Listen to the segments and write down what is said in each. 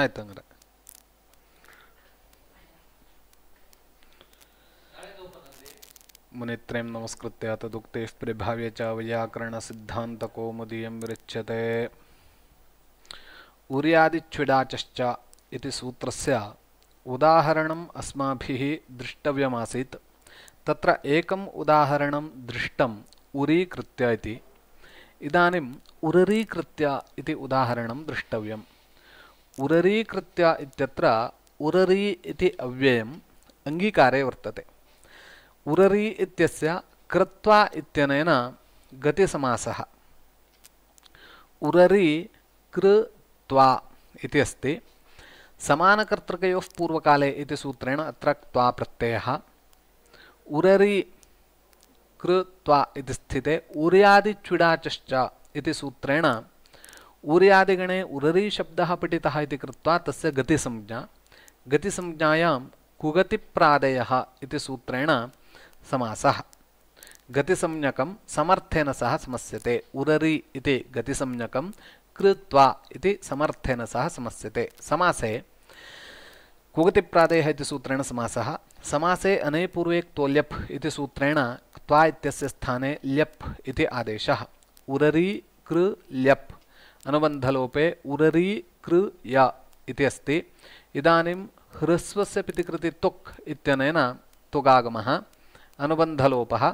ಆಯ್ತು ಹಂಗಾರೆ मुनित्रयं नमस्कृत्य तदुक्तेः प्रभाव्य च वैयाकरणसिद्धान्तकौमुदीयं विरच्यते उर्यादिच्छिडाचश्च इति सूत्रस्य उदाहरणम् अस्माभिः दृष्टव्यमासीत् तत्र एकम् उदाहरणं दृष्टम् उरीकृत्य इति इदानीम् उररीकृत्य इति उदाहरणं दृष्टव्यम् उररीकृत्य इत्यत्र उररी इति अव्ययम् अङ्गीकारे वर्तते उररी इत्यस्य कृत्वा इत्यनेन गतिसमासः उररी कृत्वा इति अस्ति समानकर्तृकयोः पूर्वकाले इति सूत्रेण अत्र क्त्वा प्रत्ययः उररी कृत्वा इति स्थिते उर्यादिच्युडाचश्च इति सूत्रेण ऊर्यादिगणे उररी शब्द पठितः इति कृत्वा तस्य गतिसंज्ञा गतिसंज्ञायां कुगतिप्रादयः इति सूत्रेण समासः गतिसंज्ञकं समर्थेन सह समस्यते उररी इति गतिसंज्ञकं कृत्वा इति समर्थेन सह समस्यते समासे कुगतिप्रादयः इति सूत्रेण समासः समासे अने पूर्वे क्तोल्यप् इति सूत्रेण क्त्वा इत्यस्य स्थाने ल्यप इति आदेशः उररी कृ ल्यप अनुबन्धलोपे उररी कृ या इति अस्ति इदानीं ह्रस्वस्य पितिकृति तुक् इत्यनेन तुगागमः अनुबन्धलोपः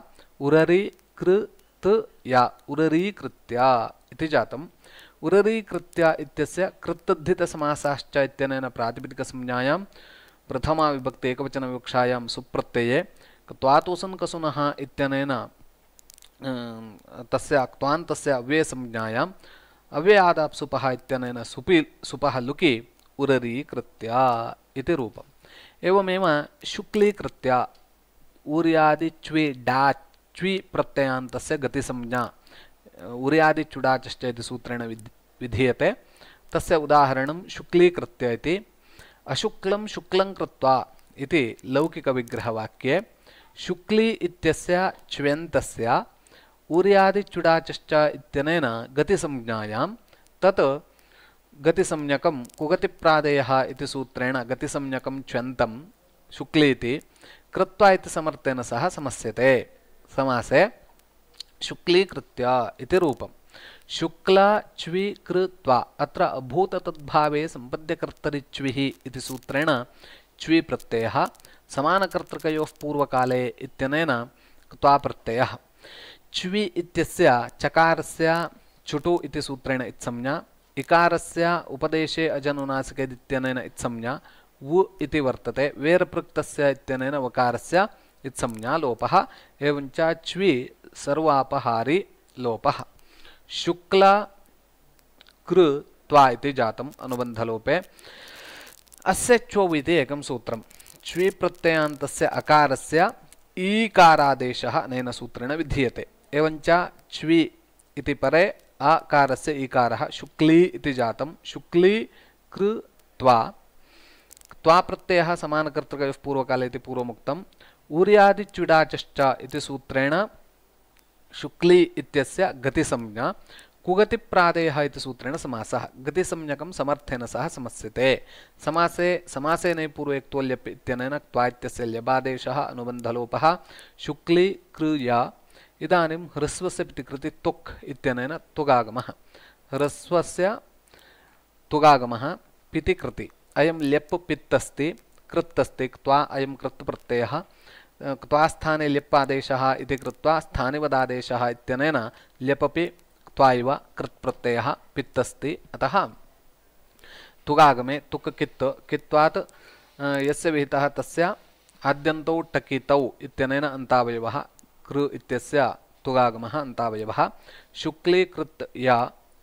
उररी कृ त या उररी कृत्या इति जातम् उररी कृत्या इत्यस्य कृत्तद्धितसमासाश्च इत्यनेन प्रातिपदिकसंज्ञायां प्रथमा विभक्ति एकवचन विवक्षायां सुप्रत्यये क्त्वातुसन् कसुनः इत्यनेन अं, तस्य क्त्वान्तस्य अव्ययसंज्ञायां अव्ययादाप् सुपः इत्यनेन सुपि सुपः लुकि उररीकृत्य इति रूपम् एवमेव शुक्लीकृत्य ऊर्यादिच्वि डा च्वि प्रत्ययान्तस्य गतिसंज्ञा उर्यादिचुडाचश्च सूत्रेण विद् विधीयते तस्य उदाहरणं शुक्लीकृत्य इति अशुक्लं शुक्लं कृत्वा इति लौकिकविग्रहवाक्ये शुक्ली इत्यस्य च्व्यन्तस्य ऊर्यादिचुडाचश्च गति गतिसंज्ञायां तत् गति कुगति इति सूत्रेण गति क्षंत शुक्लीति कृत्वा समर्थन सह समस्यते समासे शुक्लीकृत्य शुक्ला च्वी कृत्वा अत्र अभूततद्भावे सम्पद्यकर्तरि च्विः इति सूत्रेण च्वी प्रत्यय सामनकर्तृको पूर्व काले क्त्वा प्रत्ययः च्वि इत्यस्य चकारस्य चुटु इति सूत्रेण इत्संज्ञा इकारस्य उपदेशे अजनुनासिकेदित्यनेन इत्संज्ञा वु इति वर्तते वेरपृक्तस्य इत्यनेन वकारस्य इत्संज्ञा लोपः एवञ्च च्वि सर्वापहारी लोपः शुक्ल कृ त्वा इति जातम् अनुबन्धलोपे अस्य च्वौ इति एकं सूत्रं च्वि प्रत्ययान्तस्य अकारस्य ईकारादेशः अनेन सूत्रेण विधीयते एवञ्च च्वी इति परे आकारस्य इकारः शुक्ली इति जातं शुक्ली कृ त्वा त्वा प्रत्ययः समानकर्तृकयोः पूर्वकाले इति पूर्वमुक्तम् ऊर्यादिच्युडाचश्च इति सूत्रेण शुक्ली इत्यस्य गतिसंज्ञा कुगतिप्रादेयः इति सूत्रेण समासः गतिसंज्ञकं समर्थेन सह समस्यते समासे समासे नै पूर्वे क्तोल्यप् इत्यनेन क्त्वा इत्यस्य ल्यबादेशः अनुबन्धलोपः शुक्ली कृया इदानीं ह्रस्वस्य पितिकृति तुक् इत्यनेन तुगागमः ह्रस्वस्य तुगागमः पितिकृति अयं लेप् पित् अस्ति कृत् क्त्वा अयं कृत् प्रत्ययः क्त्वास्थाने लेप् आदेशः इति कृत्वा स्थानिवदादेशः इत्यनेन लेपपि क्त्वा इव कृत् प्रत्ययः पित्तस्ति अतः तुगागमे तुक् कित् कित्वात् यस्य विहितः तस्य आद्यन्तौ टकितौ इत्यनेन अन्तावयवः कृ इत्यस्य तुगागमः अन्तावयवः शुक्लीकृत् या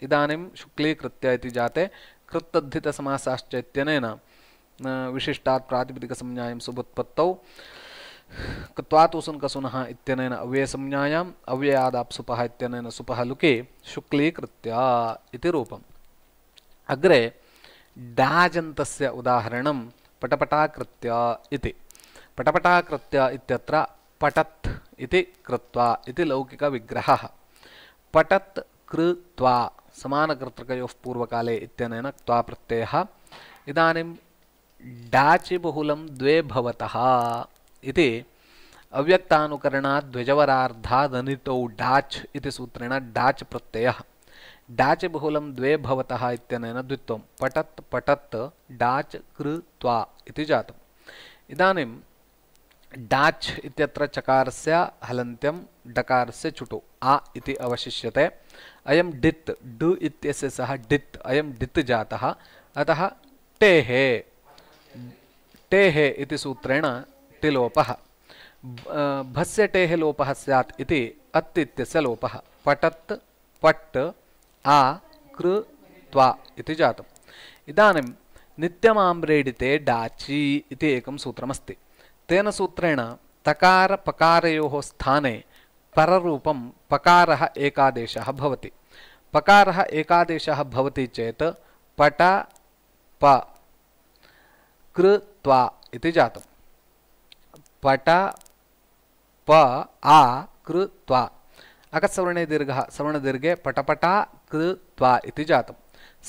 इदानीं शुक्लीकृत्य इति जाते कृत्तद्धितसमासाश्च इत्यनेन विशिष्टात् प्रातिपदिकसंज्ञायां सुबुत्पत्तौ क्त्वातुसुन् कसुनः इत्यनेन अव्ययसंज्ञायाम् अव्ययादाप्सुपः इत्यनेन सुपः लुके शुक्लीकृत्य इति रूपम् अग्रे डाजन्तस्य उदाहरणं पटपटाकृत्य इति पटपटाकृत्य इत्यत्र पटत् इति कृत्वा इति लौकिकविग्रहः पठत् कृत्वा समानकर्तृकयोः पूर्वकाले इत्यनेन क्त्वा प्रत्ययः इदानीं डाचि बहुलं द्वे भवतः इति अव्यक्तानुकरणात् द्विजवरार्धादनितौ डाच् इति सूत्रेण डाच् प्रत्ययः डाच् बहुलं द्वे भवतः इत्यनेन द्वित्वं पठत् पठत् डाच् कृत्वा इति जातम् इदानीं डाच इत्यत्र चकारस्य हलन्त्यं डकारस्य चुटो आ इति अवशिष्यते अयं डित् डु इत्यस्य सह डित् अयं डित् जातः अतः टेः टेः इति सूत्रेण टिलोपः भस्य टेः लोपः स्यात् इति अत् इत्यस्य लोपः पटत् पट् आ कृ त्वा इति जातम् इदानीं नित्यमाम्रेडिते डाची इति एकं सूत्रमस्ति तेन सूत्रेण तकारपकारयोः स्थाने पररूपं पकार एकादेशः भवति पकारः एकादेशः पट प कृ त्वा पट प आ कृ अकसवर्णे दीर्घः सवर्णदीर्घे पटपटा कृ त्वा इति जातम्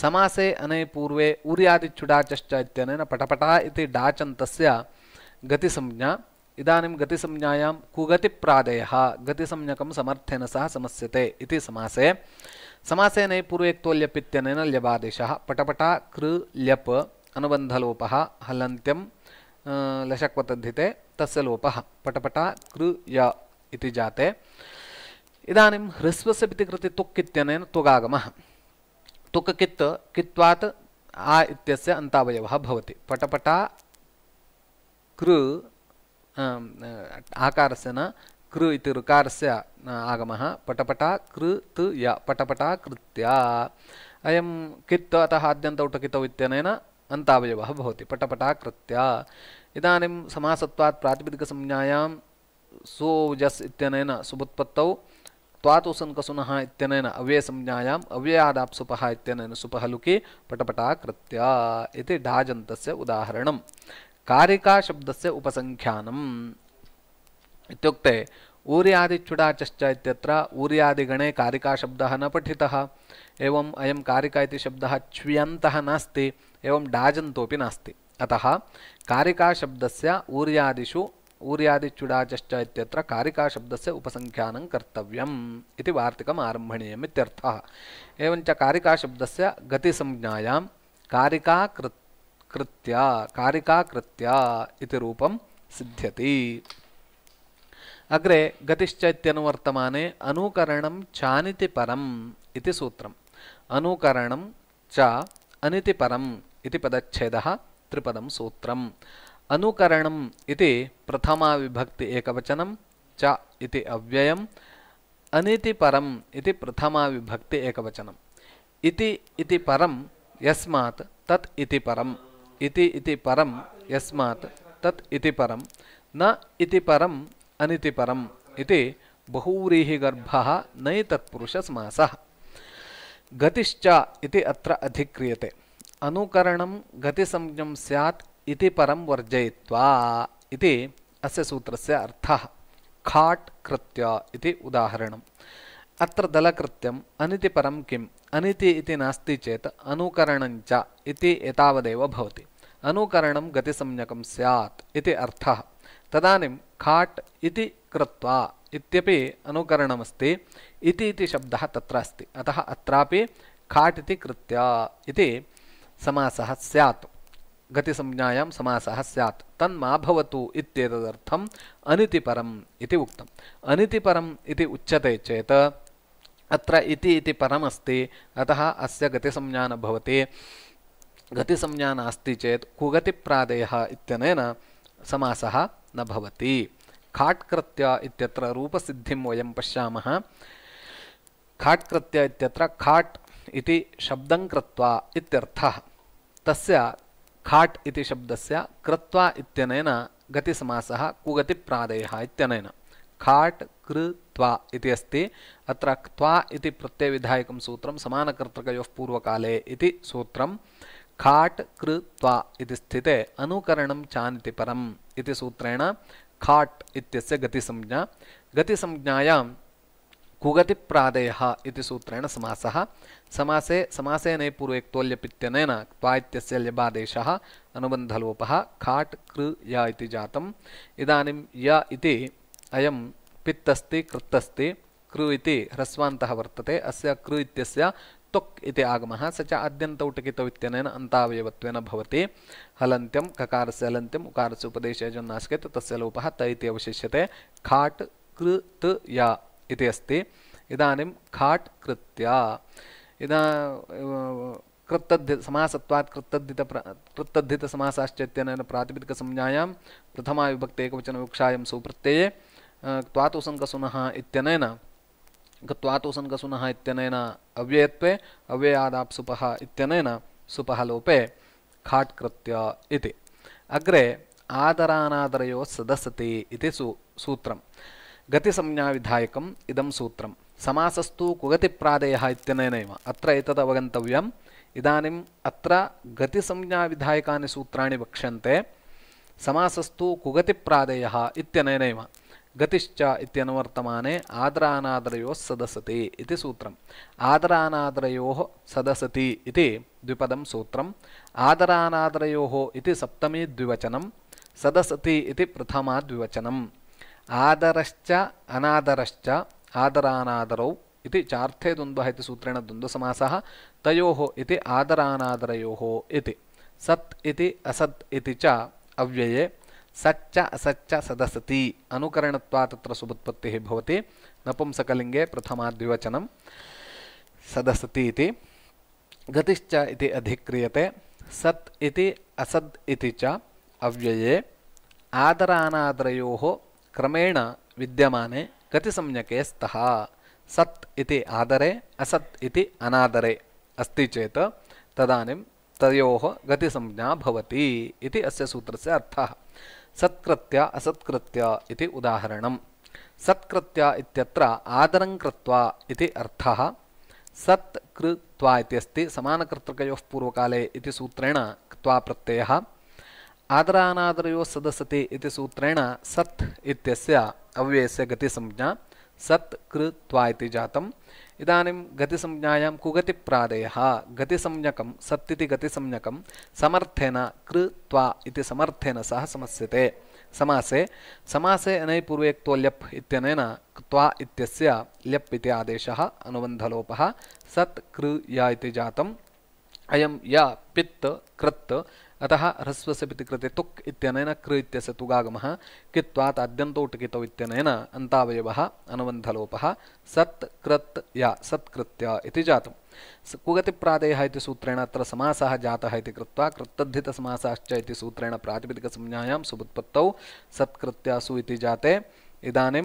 समासे अने पूर्वे उर्यादिचुडाचश्च पटपटा इति डाचन्तस्य गति गतिसंज्ञा इदानीं गतिसंज्ञायां गति गतिसंज्ञकं समर्थेन सह समस्यते इति समासे समासेने पूर्वेक्तोल्यपित्यनेन ल्यबादेशः पटपटा कृ ल्यप् अनुबन्धलोपः हलन्त्यं लशक्वतद्धिते तस्य लोपः पटपटा कृ य इति जाते इदानीं ह्रस्वस्य पितिकृते तुक् इत्यनेन त्वगागमः तुक् कित् कित्वात् आ इत्यस्य अन्तावयवः भवति पटपटा कृ अं, अं, आकारस्य न कृ इति ऋकारस्य अं, आगमः पटपटा कृ तु य पटपटा कृत्या अयं कित् अतः आद्यन्त उटकितौ इत्यनेन अन्तावयवः भवति पटपटा कृत्या इदानीं समासत्वात् प्रातिपदिकसंज्ञायां सुजस् इत्यनेन सुबुत्पत्तौ त्वातुसन् कसुनः इत्यनेन अव्ययसंज्ञायाम् अव्ययादाप्सुपः इत्यनेन सुपः लुकि पटपटा कृत्या इति ढाजन्तस्य कारिका शब्द से इत्युक्ते ऊर्यादिचुडाचश्च ऊरियादिगणे कारिका शब्द न पठि एवं अयं कारिका शब्द शब्दः च्व्यन्तः एवं डाजंत नास्ति अतः कारिका शब्द से ऊरियादिषु ऊर्यादिचुडाचश्च कारिका शब्द से कर्तव्यम् इति वार्तिकम् आरंभणीय कारिका शब्द से गतिसंज्ञायां कारिका कृत् कृत्या कारिका कृत्या इति रूपं सिद्ध्यति अग्रे गतिश्च इत्यनुवर्तमाने अनुकरणं चानिति परम् इति सूत्रम् अनुकरणं च अनिति परम् इति पदच्छेदः त्रिपदं सूत्रम् अनुकरणं इति प्रथमा विभक्ति एकवचनं च इति अव्ययम् अनिति परम् इति प्रथमा विभक्ति एकवचनम् इति इति परं यस्मात् तत् इति परम् इति इति परम यस्मात् तत् इति परम न इति परम अनिति परम इति बहुव्रीहि गर्भः नयि तत्पुरुषसमासः गतिश्च इति अत्र अधिक्रियते अनुकरणं गतिसंज्ञं स्यात् इति परं वर्जयित्वा इति अस्य सूत्रस्य अर्थः खाट् कृत्य इति उदाहरणम् अत्र दलकृत्यम् अनिति परं किम् अनिति इति नास्ति चेत् अनुकरणञ्च इति एतावदेव भवति अनुकरणं गति स्यात् इति अर्थः तदानीं खाट् इति कृत्वा इत्यपि अनुकरणमस्ति इति इति शब्दः तत्र अस्ति अतः अत्रापि खाट् इति कृत्या इति समासः स्यात् गतिसंज्ञायां समासः स्यात् तन्मा भवतु इत्येतदर्थम् अनितिपरम् इति उक्तम् अनितिपरम् इति उच्यते चेत् अत्र इति इति परमस्ति अतः अस्य गतिसंज्ञा न भवति गति संज्ञा नास्ति चेत् कुगति कुगतिप्रादयः इत्यनेन समासः न भवति खाट्कृत्य इत्यत्र रूपसिद्धिं वयं पश्यामः खाट्कृत्य इत्यत्र खाट् इति शब्दं कृत्वा इत्यर्थः तस्य खाट् इति शब्दस्य कृत्वा इत्यनेन गतिसमासः कुगतिप्रादयः इत्यनेन खाट् कृत्वा इति अस्ति अत्र क्त्वा इति प्रत्ययविधायकं सूत्रं समानकर्तृकयोः पूर्वकाले इति सूत्रं खाट् कृ त्वा इति स्थिते अनुकरणं चानिति खाट इति गति खाट् इत्यस्य गतिसंज्ञा गतिसंज्ञायां कुगतिप्रादयः इति सूत्रेण समासः समासे समासेने पूर्वैक्तोल्यपित्यनेन त्वा इत्यस्य ल्यबादेशः अनुबन्धलोपः खाट् कृ य इति जातम् इदानीं य इति अयं पित्तस्ति कृत्तस्ति कृ इति ह्रस्वान्तः वर्तते अस्य कृ इत्यस्य त्वक् इति आगमः स च अद्यन्तौटकितौ इत्यनेन अन्तावयवत्वेन भवति हलन्त्यं ककारस्य हलन्त्यम् उकारस्य उपदेशे जन्नास्के तस्य लोपः त इति अवशिष्यते कृत् या इति अस्ति इदानीं खाट् कृत्या इदा कृत्तद्धि समासत्वात् कृत्तद्धित कृत्तद्धितसमासाश्चैत्यनेन प्रातिपदिकसंज्ञायां प्रथमा विभक्ते एकवचनविवक्षायां सुप्रत्यये त्वातुसङ्कसुनः इत्यनेन ಗತ್ವಾತು ಸುನಃ ಇತ್ಯನೇನ ಅವ್ಯಯತ್ವೇ ಅವ್ಯಯತ್ವೆ ಅವ್ಯಯಾದಾಪ್ಸುಪಃ ಇತ್ಯನೇನ ಲೋಪೆ ಖಾಟ್ ಕೃತ್ಯ ಇತಿ ಅಗ್ರೆ ಆದರಾನಾದರಯೋ ಸದಸತಿ ಇತಿ ಸೂ ಸೂತ್ರಂ ಗತಿಸಂಜ್ಞಾವಿಧಾಯಕಂ ಇದಂ ಸೂತ್ರಂ ಸಮಾಸಸ್ತು ಪ್ರಾದಯ ಇತ್ಯನೇನೈವ ಅತ್ರ ಏತದವಗಂತವ್ಯಂ ಇದಾನಿಂ ಅತ್ರ ಗತಿ ಗತಿಸಂಜ್ಞಾವಿಧಾಯಕಾನಿ ಸೂತ್ರಾಣಿ ವಕ್ಷ್ಯಂತೆ ಸಮಾಸಸ್ತು ಪ್ರಾದಯ ಇತ್ಯನೇನೈವ गतिश्च इत्यनुवर्तमाने आदरानादरयोः सदसति इति सूत्रम् आदरानादरयोः सदसति इति द्विपदं सूत्रम् आदरानादरयोः इति सप्तमी द्विवचनं सदसति इति प्रथमा द्विवचनम् आदरश्च अनादरश्च आदरानादरौ इति चार्थे द्वन्द्वः इति सूत्रेण द्वन्द्वसमासः तयोः इति आदरानादरयोः इति सत् इति असत् इति च अव्यये सच्च असच्च सदसति अनुकरणत्वा तत्र सुबुत्पत्तिः भवति नपुंसकलिङ्गे प्रथमाद्विवचनं सदसति इति गतिश्च इति अधिक्रियते सत् इति असद् इति च अव्यये आदरानादरयोः क्रमेण विद्यमाने गतिसंज्ञके स्तः सत् इति आदरे असत् इति अनादरे अस्ति चेत् तदानीं तयोः गतिसंज्ञा भवति इति अस्य सूत्रस्य अर्थः सत्कृत्य असत्कृत्य इति उदाहरणं सत्कृत्य इत्यत्र आदरं कृत्वा इति अर्थः सत् कृत्वा इत्यस्ति समानकर्तृकयोः पूर्वकाले इति सूत्रेण क्त्वा प्रत्ययः आदरानादरयोः सदसति सूत्रेण सत् अव्यय से गति सत् कृत्वा इति इदानीं गतिसंज्ञायां कुगतिप्रादयः गतिसंज्ञकं सत्तिति गतिसंज्ञकं समर्थेन कृत्वा इति समर्थेन सह समस्यते समासे समासे अनै पूर्वे क्तो ल्यप् इत्यनेन क्त्वा इत्यस्य ल्यप् इति आदेशः अनुबन्धलोपः सत् कृ य इति जातम् अयं य पित् कृत् अतः ह्रस्व से कृते तुक् कृ इत्यस्य तुगागमः कित्वात् अद्यन्तौ टिकितौ इत्यनेन अन्तावयवः या सत्त जात कुगति प्रादेय सूत्रेण अत्र समासः जातः इति कृत्वा कृत्तद्धितसमासश्च इति सूत्रेण प्रातिपदिकसंज्ञायां सुबुत्पत्तौ सत्कृत्यासु इति जाते इदानीं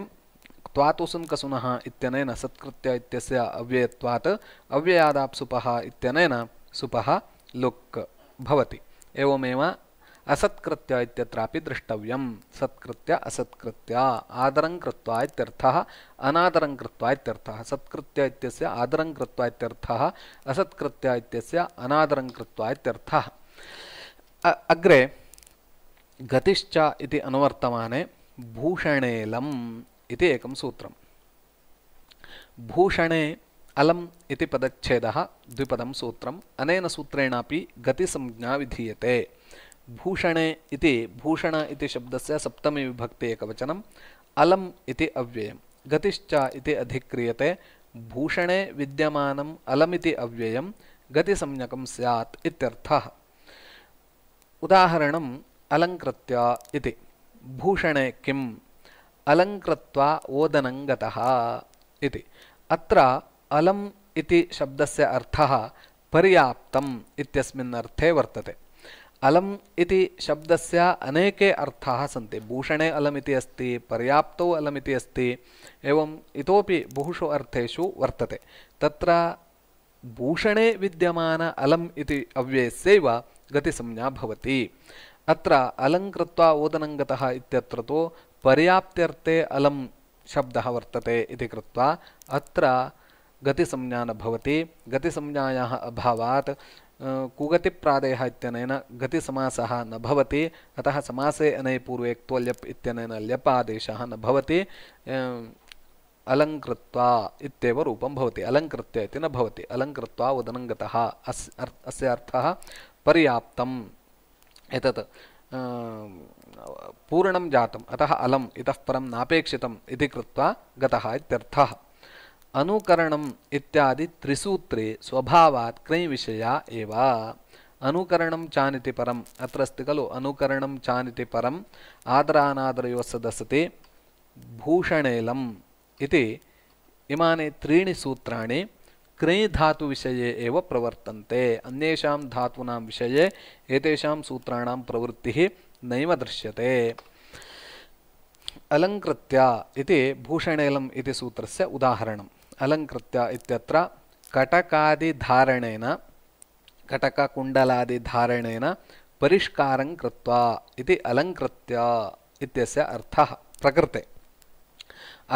त्वातुसुन् कसुनः इत्यनेन सत्कृत्य इत्यस्य अव्ययत्वात् अव्ययादाप्सुपः इत्यनेन सुपः लुक् एवमेव असत्कृत्य इत्यत्रापि द्रष्टव्यं सत्कृत्य असत्कृत्य आदरं कृत्वा इत्यर्थः अनादरं कृत्वा इत्यर्थः सत्कृत्य इत्यस्य आदरं कृत्वा इत्यर्थः असत्कृत्य इत्यस्य अनादरं कृत्वा इत्यर्थः अग्रे गतिश्च इति अनुवर्तमाने भूषणेलम् इति एकं सूत्रं भूषणे अलम इति पदच्छेदः अने सूत्रम् अनेन सूत्रेणापि गतिसंज्ञा विधीयते भूषणे इति भूषण इति से सप्तमी विभक्ति एकवचनम् अलम् इति अव्यय गतिश्च इति अधिक्रियते भूषणे विद्यम अलमिति अव्यय गति स्यात् इत्यर्थः उदाहरणम् इति भूषणे कि अलंकृत्वा ओदन गति अत्र अलम इति शब्दस्य अर्थः पर्याप्तम् इत्यस्मिन् अर्थे वर्तते अलम् इति शब्दस्य अनेके अर्थाः सन्ति भूषणे अलम् इति अस्ति पर्याप्तौ अलम् इति अस्ति एवम् इतोपि बहुषु अर्थेषु वर्तते तत्र भूषणे विद्यमान अलम् इति अव्ययस्यैव गतिसंज्ञा भवति अत्र अलङ्कृत्वा ओदनं गतः इत्यत्र तु पर्याप्त्यर्थे अलं शब्दः वर्तते इति कृत्वा अत्र गतिसंज्ञा न भवति गतिसंज्ञायाः अभावात् कुगतिप्रादयः इत्यनेन गतिसमासः न भवति अतः समासे अनै पूर्वे क्त्वा ल्यप् इत्यनेन ल्यप् आदेशः न भवति अलङ्कृत्वा इत्येव रूपं भवति अलङ्कृत्य इति न भवति अलङ्कृत्वा उदनङ्गतः अस् अस्य अर्थः पर्याप्तम् एतत् पूर्णं जातम् अतः अलम् इतः परं नापेक्षितम् इति कृत्वा गतः इत्यर्थः अनुकरणम इत्यादि त्रिसूत्रे स्वभावात् क्रय विषया एव अनुकरणं चानिति परम् अत्र अस्ति खलु अनुकरणं चानिति परम् आदरानादरयोः सदसते भूषणेलम् इति इमानि त्रीणि सूत्राणि क्रेञ् धातुविषये एव प्रवर्तन्ते अन्येषां धातूनां विषये एतेषां सूत्राणां प्रवृत्तिः नैव दृश्यते अलङ्कृत्य इति भूषणेलम् इति सूत्रस्य उदाहरणं अलंकृत इत्यत्र कटकादिधारणेन कटककुण्डलादिधारणेन परिष्कारं कृत्वा इति प्रकृते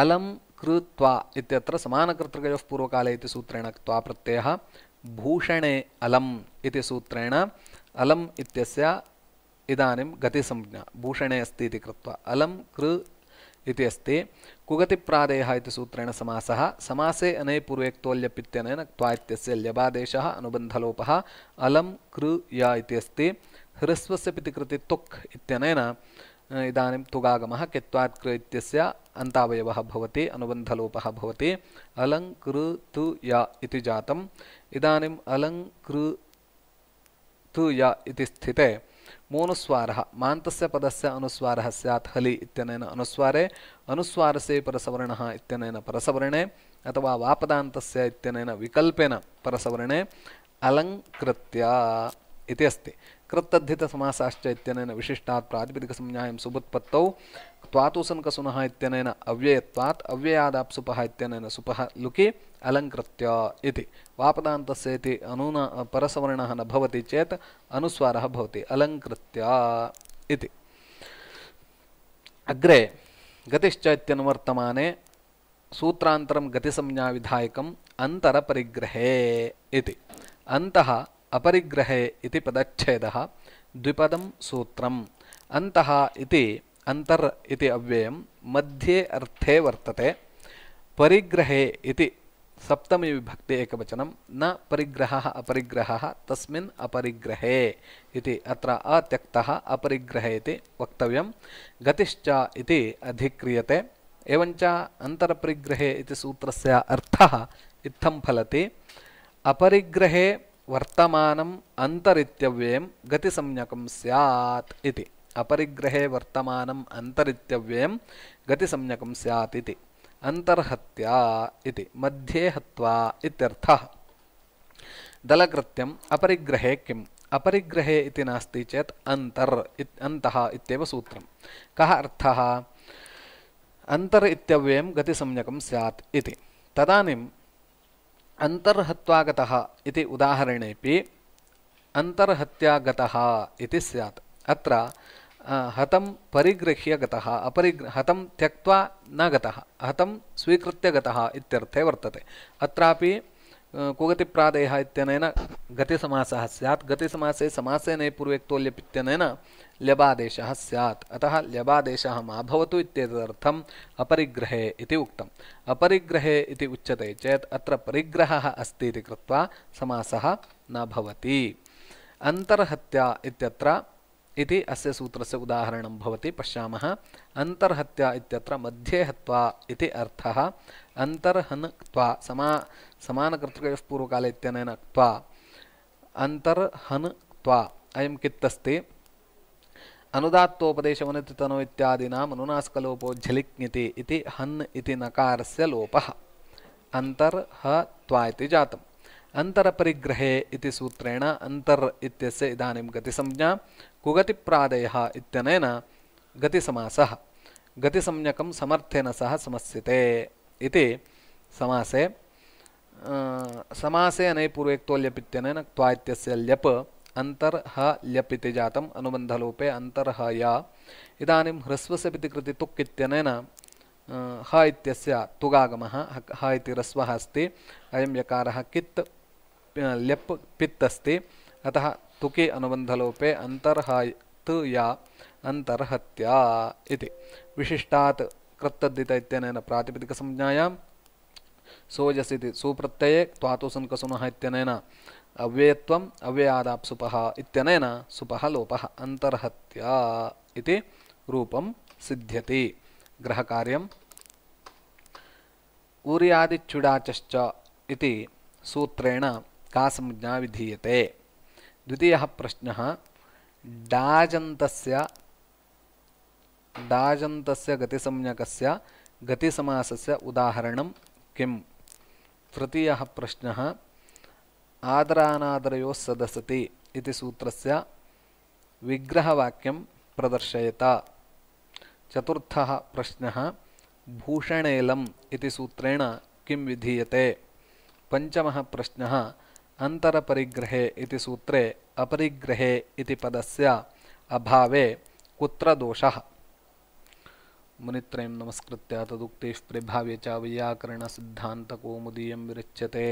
अलं कृत्वा इत्यत्र समानकर्तृकयोः पूर्वकाले इति सूत्रेण क्त्वा प्रत्ययः भूषणे अलम् इति सूत्रेण अलम् इत्यस्य इदानीं भूषणे अस्ती इति अलं कृ इति अस्ति कुगतिप्रादेयः इति सूत्रेण समासः समासे अने पूर्वेक्तोल्यपित्यनेन क्त्वा इत्यस्य ल्यबादेशः अनुबन्धलोपः अलं कृ य इति अस्ति ह्रस्वस्य पिति कृति तुक् इत्यनेन इदानीं तुगागमः कित्वात् कृ इत्यस्य अन्तावयवः भवति अनुबन्धलोपः भवति अलङ्कृ तु य इति जातम् इदानीम् अलङ्कृ तु य इति स्थिते ಮೋನುಸ್ವಾರ ಮಾಂತಸ್ಯ ಪದಸ್ಯ ಅನುಸ್ವಾರ ಸ್ಯಾತ್ ಹಲಿ ಇತ್ಯನೇನ ಅನುಸ್ವಾರೆ ಅನುಸ್ವಾರಸೆ ಪರಸವರ್ಣ ಇತ್ಯನೇನ ಪರಸವರ್ಣೆ ಅಥವಾ ವಾಪದಾಂತಸ್ಯ ಇತ್ಯನೇನ ವಿಕಲ್ಪೇನ ಪರಸವರ್ಣೆ ಅಲಂಕೃತ್ಯ ಇತಿ ಅಸ್ತಿ कृतद्धितसमासाश्च इत्यनेन विशिष्टात् प्रातिपदिकसंज्ञायां सुबुत्पत्तौ त्वातुसन्कसुनः इत्यनेन अव्ययत्वात् अव्ययादाप्सुपः इत्यनेन लुकि अलङ्कृत्य इति अनून परसवर्ण न भवति चेत् अनुस्वारः अग्रे गतिश्च इत्यनुवर्तमाने सूत्रान्तरं गतिसंज्ञाविधायकम् अन्तरपरिग्रहे इति अपरिग्रहे इति पदच्छेदः द्विपदं सूत्रम् अन्तः इति अन्तर् इति अव्ययं मध्ये अर्थे वर्तते परिग्रहे इति सप्तमी विभक्ति एकवचनं न परिग्रहः अपरिग्रहः तस्मिन् अपरिग्रहे इति अत्र अत्यक्तः अपरिग्रहे इति वक्तव्यं गतिश्च इति अधिक्रियते एवञ्च अन्तरपरिग्रहे इति सूत्रस्य अर्थः इत्थं फलति अपरिग्रहे वर्तमानम् अन्तरित्यव्ययं गतिसंज्ञकं स्यात् इति अपरिग्रहे वर्तमानम् अन्तरित्यव्ययं गतिसंज्ञकं स्यात् इति अन्तर्हत्या मध्ये हत्वा इत्यर्थः दलकृत्यम् अपरिग्रहे किम् अपरिग्रहे इति नास्ति चेत् अन्तर् इत् अन्तः इत्येव सूत्रं कः अर्थः अन्तर् इत्यव्ययं ಅಂತರ್ಹತ್ವಾಗತಃ इति उदाहरणेपि ಅಂತರ್ಹತ್ಯಾಗತಃ इति ಸ್ಯಾತ್ ಅತ್ರ ಹತಂ ಪರಿಗೃಹ್ಯ ಗತಃ ಅಪರಿಗ್ ಹತಂ ತ್ಯಕ್ತ್ವಾ न ಗತಃ ಹತಂ ಸ್ವೀಕೃತ್ಯ ಗತಃ ಇತ್ಯರ್थे वर्तते अत्रापि कुगतिप्रादेयः इत्यनेन गतिसमासः स्यात् गतिसमासे समासेने पूर्वे ल्यप् इत्यनेन ल्यबादेशः स्यात् अतः ल्यबादेशः मा भवतु इत्येतदर्थम् अपरिग्रहे इति उक्तम् अपरिग्रहे इति उच्यते चेत् अत्र परिग्रहः अस्ति इति कृत्वा समासः न भवति अन्तर्हत्या इत्यत्र इति अस्य सूत्रस्य उदाहरणं भवति पश्यामः अन्तर्हत्या इत्यत्र मध्ये हत्वा इति अर्थः अन्तर्हन् क्त्वा समा समानकर्तृकयोः पूर्वकाले इत्यनेन क्त्वा अन्तर्हन् क्त्वा अयं कित्तस्ति अनुदात्तोपदेशवनितनो इत्यादीनाम् झलिक्ति इति हन् इति नकारस्य लोपः अन्तर्हत्वा इति जातम् अन्तरपरिग्रहे इति सूत्रेण अन्तर् इत्यस्य इदानीं गतिसंज्ञा कुगतिप्रादयः इत्यनेन गतिसमासः गतिसंज्ञकं समर्थेन सह समस्यते इति समासे समासे अनै पूर्वेक्तोल्यप् इत्यनेन क्त्वा इत्यस्य ल्यप् अन्तर्ह ल्यप् इति जातम् अनुबन्धलोपे अन्तर्ह या इदानीं ह्रस्वस्य पितिकृति तुक् इत्यनेन ह इत्यस्य तुगागमः ह इति ह्रस्वः अस्ति अयं यकारः कित् ल्यप् पित् अस्ति अतः तुकि अनुबन्धलोपे अन्तर्हात् या अंतर्हत्या विशिष्टा विशिष्टात् प्रातिपदिक इत्यनेन प्रातिपदिकसंज्ञायां सोजस् इति सुप्रत्यये त्वातुसन्कसुनः इत्यनेन अव्ययत्वम् अव्ययादाप्सुपः इत्यनेन सुपः लोपः अन्तर्हत्या इति रूपं सिद्ध्यति सूत्रेण का संज्ञा विधीये द्वितीय प्रश्न डाजन्तस्य डाजन्तस्य गति गतिसमासस्य उदाहरणं किम् प्रश्न प्रश्नः सदसती सूत्र इति सूत्रस्य विग्रहवाक्यं प्रदर्शयत चतुर्थ प्रश्न भूषणेलम् सूत्रेण किं विधीये पंचम प्रश्न अंतरपरिग्रहे सूत्रे अपरिग्रहे इति पदस्य अभावे कुत्र दोषः मुनित्रयं नमस्कृत्य तदुक्तिः प्रभाव्य च वैयाकरणसिद्धान्तकौमुदीयं विरच्यते